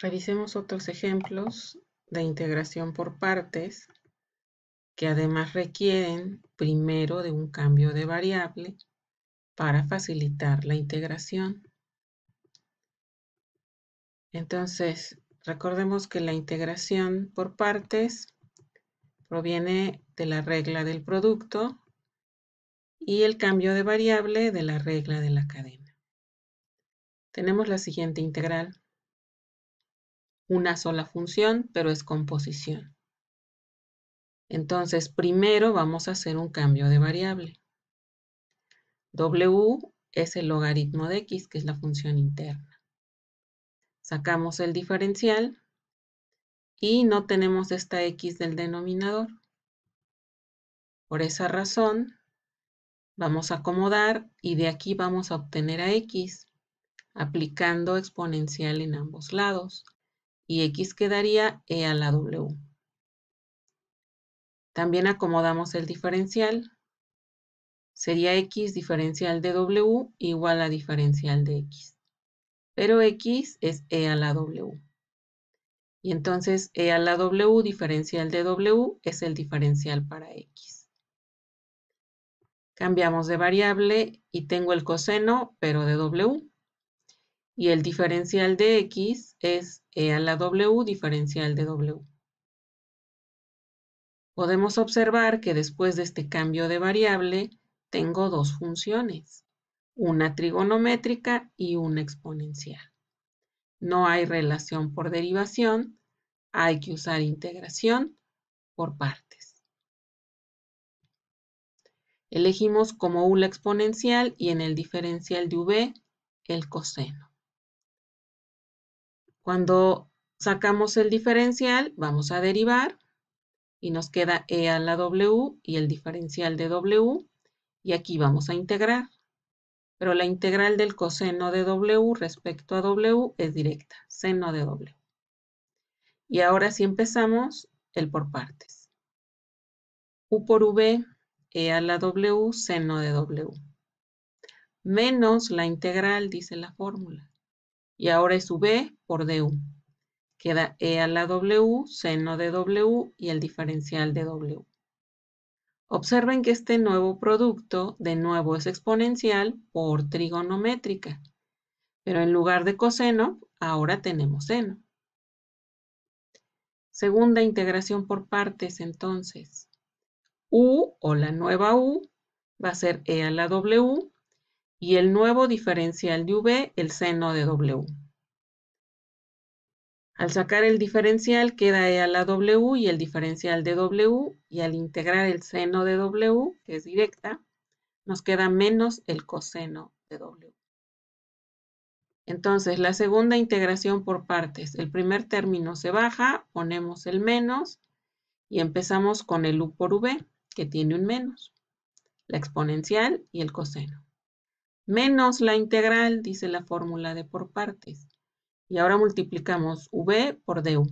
Revisemos otros ejemplos de integración por partes que además requieren primero de un cambio de variable para facilitar la integración. Entonces, recordemos que la integración por partes proviene de la regla del producto y el cambio de variable de la regla de la cadena. Tenemos la siguiente integral una sola función, pero es composición. Entonces, primero vamos a hacer un cambio de variable. W es el logaritmo de x, que es la función interna. Sacamos el diferencial y no tenemos esta x del denominador. Por esa razón, vamos a acomodar y de aquí vamos a obtener a x, aplicando exponencial en ambos lados y X quedaría E a la W. También acomodamos el diferencial. Sería X diferencial de W igual a diferencial de X. Pero X es E a la W. Y entonces E a la W diferencial de W es el diferencial para X. Cambiamos de variable y tengo el coseno, pero de W y el diferencial de x es e a la w diferencial de w. Podemos observar que después de este cambio de variable tengo dos funciones, una trigonométrica y una exponencial. No hay relación por derivación, hay que usar integración por partes. Elegimos como u la exponencial y en el diferencial de v el coseno. Cuando sacamos el diferencial, vamos a derivar y nos queda e a la w y el diferencial de w y aquí vamos a integrar. Pero la integral del coseno de w respecto a w es directa, seno de w. Y ahora sí empezamos el por partes. u por v, e a la w, seno de w. Menos la integral, dice la fórmula y ahora es V por DU. Queda E a la W, seno de W y el diferencial de W. Observen que este nuevo producto de nuevo es exponencial por trigonométrica, pero en lugar de coseno, ahora tenemos seno. Segunda integración por partes, entonces. U o la nueva U va a ser E a la W y el nuevo diferencial de V el seno de W. Al sacar el diferencial queda e a la W y el diferencial de W y al integrar el seno de W, que es directa, nos queda menos el coseno de W. Entonces, la segunda integración por partes. El primer término se baja, ponemos el menos y empezamos con el U por V, que tiene un menos, la exponencial y el coseno menos la integral, dice la fórmula de por partes. Y ahora multiplicamos V por DU.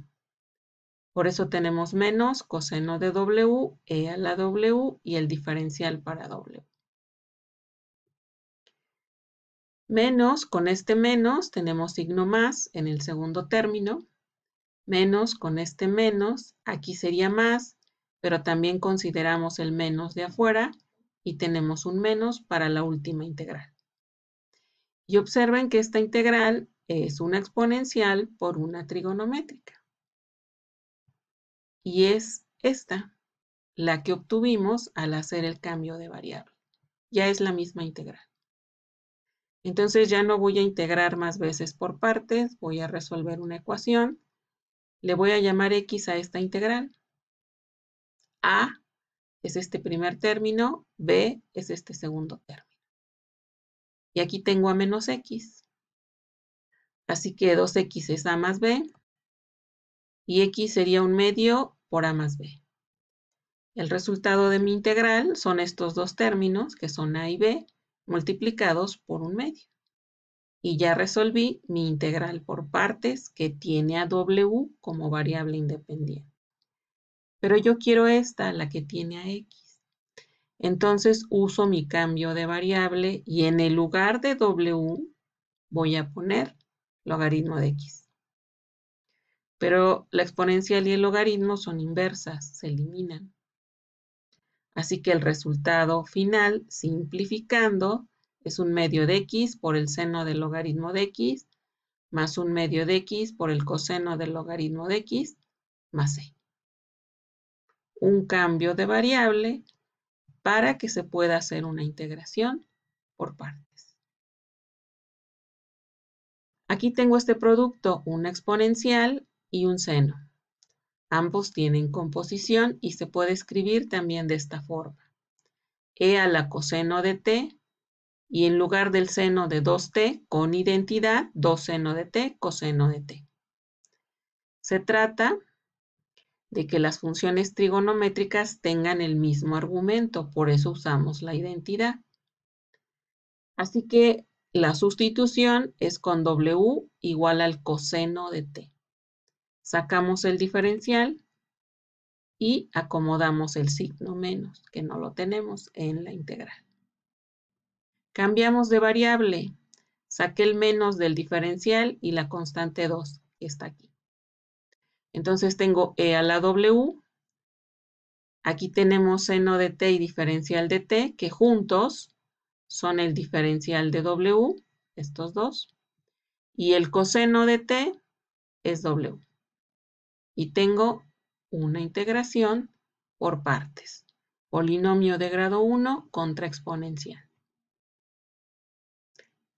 Por eso tenemos menos coseno de W, E a la W y el diferencial para W. Menos, con este menos tenemos signo más en el segundo término. Menos con este menos, aquí sería más, pero también consideramos el menos de afuera y tenemos un menos para la última integral. Y observen que esta integral es una exponencial por una trigonométrica. Y es esta la que obtuvimos al hacer el cambio de variable. Ya es la misma integral. Entonces ya no voy a integrar más veces por partes, voy a resolver una ecuación. Le voy a llamar x a esta integral. A es este primer término, b es este segundo término. Y aquí tengo a menos x. Así que 2x es a más b. Y x sería un medio por a más b. El resultado de mi integral son estos dos términos, que son a y b, multiplicados por un medio. Y ya resolví mi integral por partes que tiene a w como variable independiente. Pero yo quiero esta, la que tiene a x. Entonces uso mi cambio de variable y en el lugar de W voy a poner logaritmo de X. Pero la exponencial y el logaritmo son inversas, se eliminan. Así que el resultado final, simplificando, es un medio de X por el seno del logaritmo de X, más un medio de X por el coseno del logaritmo de X, más C. E. Un cambio de variable para que se pueda hacer una integración por partes. Aquí tengo este producto, una exponencial y un seno. Ambos tienen composición y se puede escribir también de esta forma. E a la coseno de t y en lugar del seno de 2t con identidad, 2 seno de t, coseno de t. Se trata de que las funciones trigonométricas tengan el mismo argumento, por eso usamos la identidad. Así que la sustitución es con W igual al coseno de T. Sacamos el diferencial y acomodamos el signo menos, que no lo tenemos en la integral. Cambiamos de variable. Saqué el menos del diferencial y la constante 2, está aquí. Entonces tengo E a la W. Aquí tenemos seno de T y diferencial de T, que juntos son el diferencial de W, estos dos. Y el coseno de T es W. Y tengo una integración por partes. Polinomio de grado 1 contra exponencial.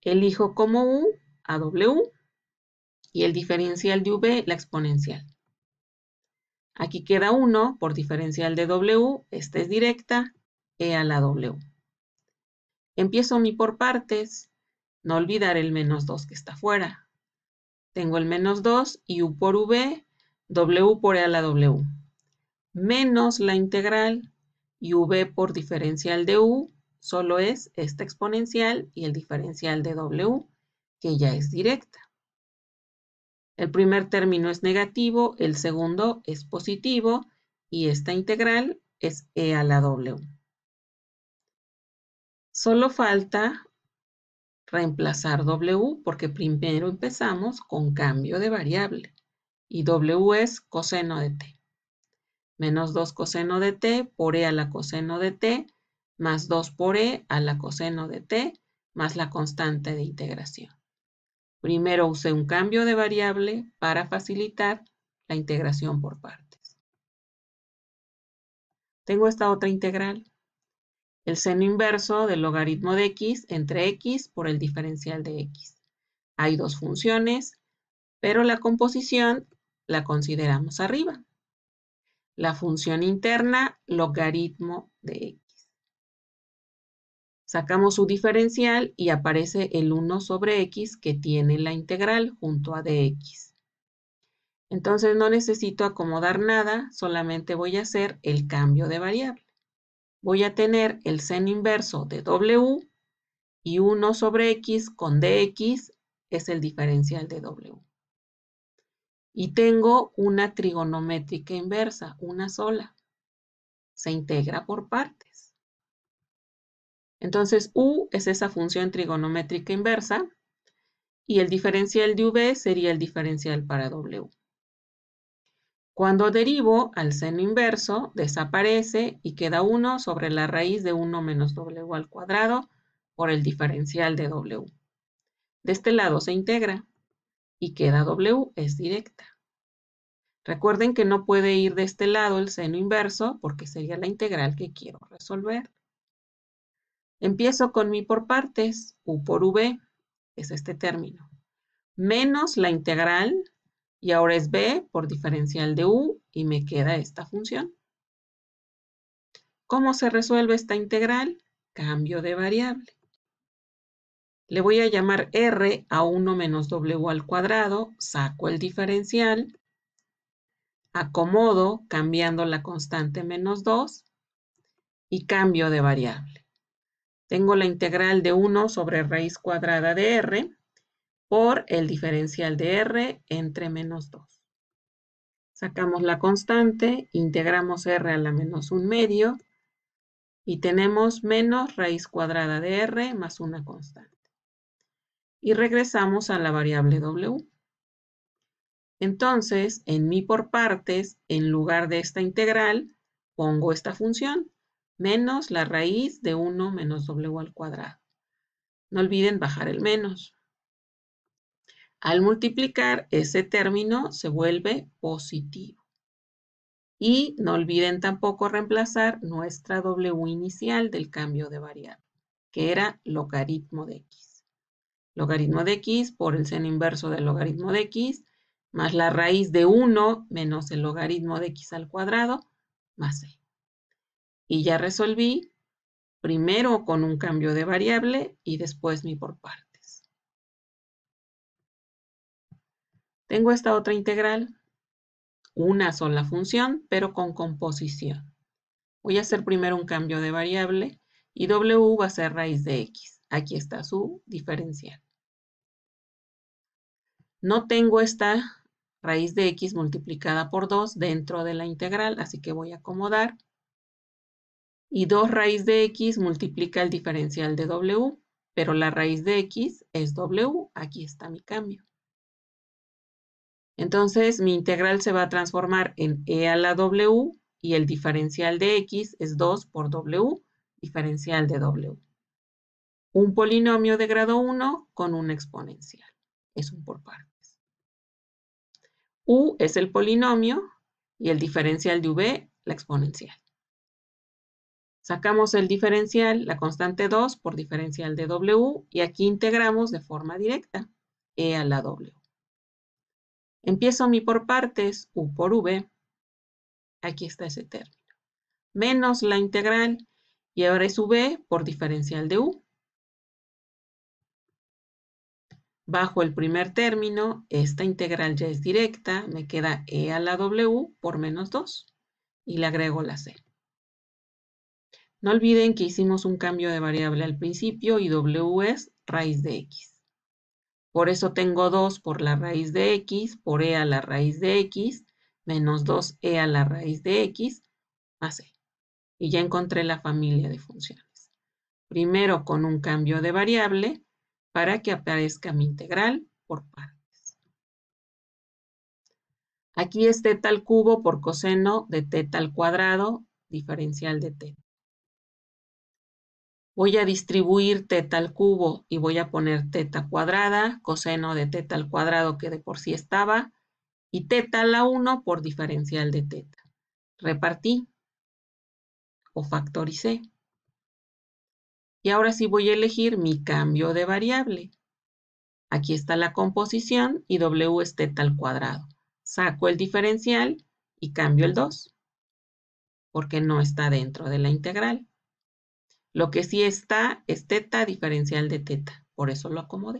Elijo como U a W y el diferencial de V la exponencial. Aquí queda 1 por diferencial de W, esta es directa, E a la W. Empiezo mi por partes, no olvidar el menos 2 que está fuera. Tengo el menos 2 y U por V, W por E a la W. Menos la integral y V por diferencial de U, solo es esta exponencial y el diferencial de W, que ya es directa. El primer término es negativo, el segundo es positivo y esta integral es e a la w. Solo falta reemplazar w porque primero empezamos con cambio de variable y w es coseno de t. Menos 2 coseno de t por e a la coseno de t más 2 por e a la coseno de t más la constante de integración. Primero usé un cambio de variable para facilitar la integración por partes. Tengo esta otra integral. El seno inverso del logaritmo de x entre x por el diferencial de x. Hay dos funciones, pero la composición la consideramos arriba. La función interna logaritmo de x. Sacamos su diferencial y aparece el 1 sobre x que tiene la integral junto a dx. Entonces no necesito acomodar nada, solamente voy a hacer el cambio de variable. Voy a tener el seno inverso de w y 1 sobre x con dx es el diferencial de w. Y tengo una trigonométrica inversa, una sola. Se integra por parte. Entonces, U es esa función trigonométrica inversa y el diferencial de V sería el diferencial para W. Cuando derivo al seno inverso, desaparece y queda 1 sobre la raíz de 1 menos W al cuadrado por el diferencial de W. De este lado se integra y queda W, es directa. Recuerden que no puede ir de este lado el seno inverso porque sería la integral que quiero resolver. Empiezo con mi por partes, u por v, es este término, menos la integral, y ahora es b por diferencial de u, y me queda esta función. ¿Cómo se resuelve esta integral? Cambio de variable. Le voy a llamar r a 1 menos w al cuadrado, saco el diferencial, acomodo cambiando la constante menos 2 y cambio de variable. Tengo la integral de 1 sobre raíz cuadrada de r por el diferencial de r entre menos 2. Sacamos la constante, integramos r a la menos 1 medio y tenemos menos raíz cuadrada de r más una constante. Y regresamos a la variable w. Entonces, en mi por partes, en lugar de esta integral, pongo esta función menos la raíz de 1 menos w al cuadrado. No olviden bajar el menos. Al multiplicar, ese término se vuelve positivo. Y no olviden tampoco reemplazar nuestra W inicial del cambio de variable, que era logaritmo de x. Logaritmo de x por el seno inverso del logaritmo de x, más la raíz de 1 menos el logaritmo de x al cuadrado, más e y ya resolví primero con un cambio de variable y después mi por partes. Tengo esta otra integral, una sola función, pero con composición. Voy a hacer primero un cambio de variable y w va a ser raíz de x. Aquí está su diferencial. No tengo esta raíz de x multiplicada por 2 dentro de la integral, así que voy a acomodar y 2 raíz de x multiplica el diferencial de w, pero la raíz de x es w, aquí está mi cambio. Entonces mi integral se va a transformar en e a la w y el diferencial de x es 2 por w, diferencial de w. Un polinomio de grado 1 con un exponencial. Es un por partes. u es el polinomio y el diferencial de v, la exponencial. Sacamos el diferencial, la constante 2 por diferencial de W y aquí integramos de forma directa E a la W. Empiezo mi por partes, U por V. Aquí está ese término. Menos la integral y ahora es V por diferencial de U. Bajo el primer término, esta integral ya es directa, me queda E a la W por menos 2 y le agrego la C. No olviden que hicimos un cambio de variable al principio y w es raíz de x. Por eso tengo 2 por la raíz de x, por e a la raíz de x, menos 2e a la raíz de x, más e. Y ya encontré la familia de funciones. Primero con un cambio de variable para que aparezca mi integral por partes. Aquí es teta al cubo por coseno de teta al cuadrado, diferencial de teta. Voy a distribuir teta al cubo y voy a poner teta cuadrada, coseno de teta al cuadrado que de por sí estaba, y teta a la 1 por diferencial de teta. Repartí o factoricé. Y ahora sí voy a elegir mi cambio de variable. Aquí está la composición y W es teta al cuadrado. Saco el diferencial y cambio el 2, porque no está dentro de la integral. Lo que sí está es teta diferencial de teta, por eso lo acomodé.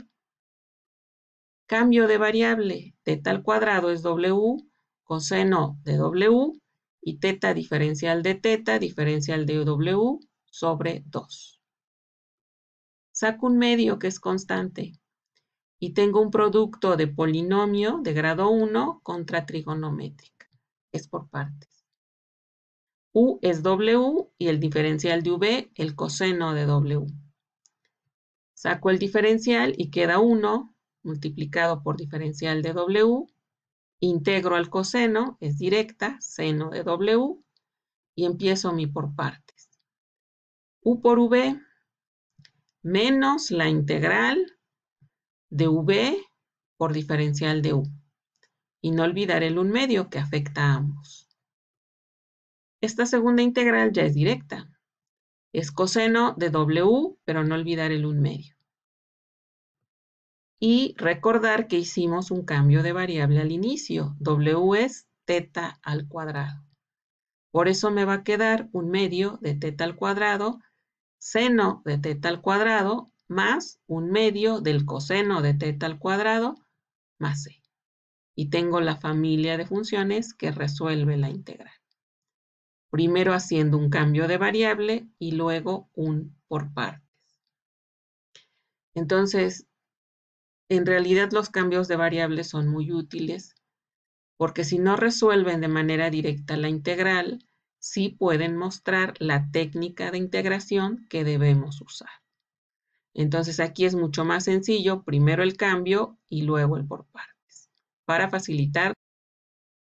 Cambio de variable, teta al cuadrado es W, coseno de W y teta diferencial de teta diferencial de W sobre 2. Saco un medio que es constante y tengo un producto de polinomio de grado 1 contra trigonométrica. Es por partes. U es W y el diferencial de V, el coseno de W. Saco el diferencial y queda 1 multiplicado por diferencial de W. Integro al coseno, es directa, seno de W. Y empiezo mi por partes. U por V menos la integral de V por diferencial de U. Y no olvidar el 1 medio que afecta a ambos. Esta segunda integral ya es directa. Es coseno de W, pero no olvidar el 1 medio. Y recordar que hicimos un cambio de variable al inicio. W es teta al cuadrado. Por eso me va a quedar un medio de teta al cuadrado, seno de teta al cuadrado, más un medio del coseno de teta al cuadrado, más c. E. Y tengo la familia de funciones que resuelve la integral primero haciendo un cambio de variable y luego un por partes. Entonces, en realidad los cambios de variables son muy útiles porque si no resuelven de manera directa la integral, sí pueden mostrar la técnica de integración que debemos usar. Entonces aquí es mucho más sencillo, primero el cambio y luego el por partes, para facilitar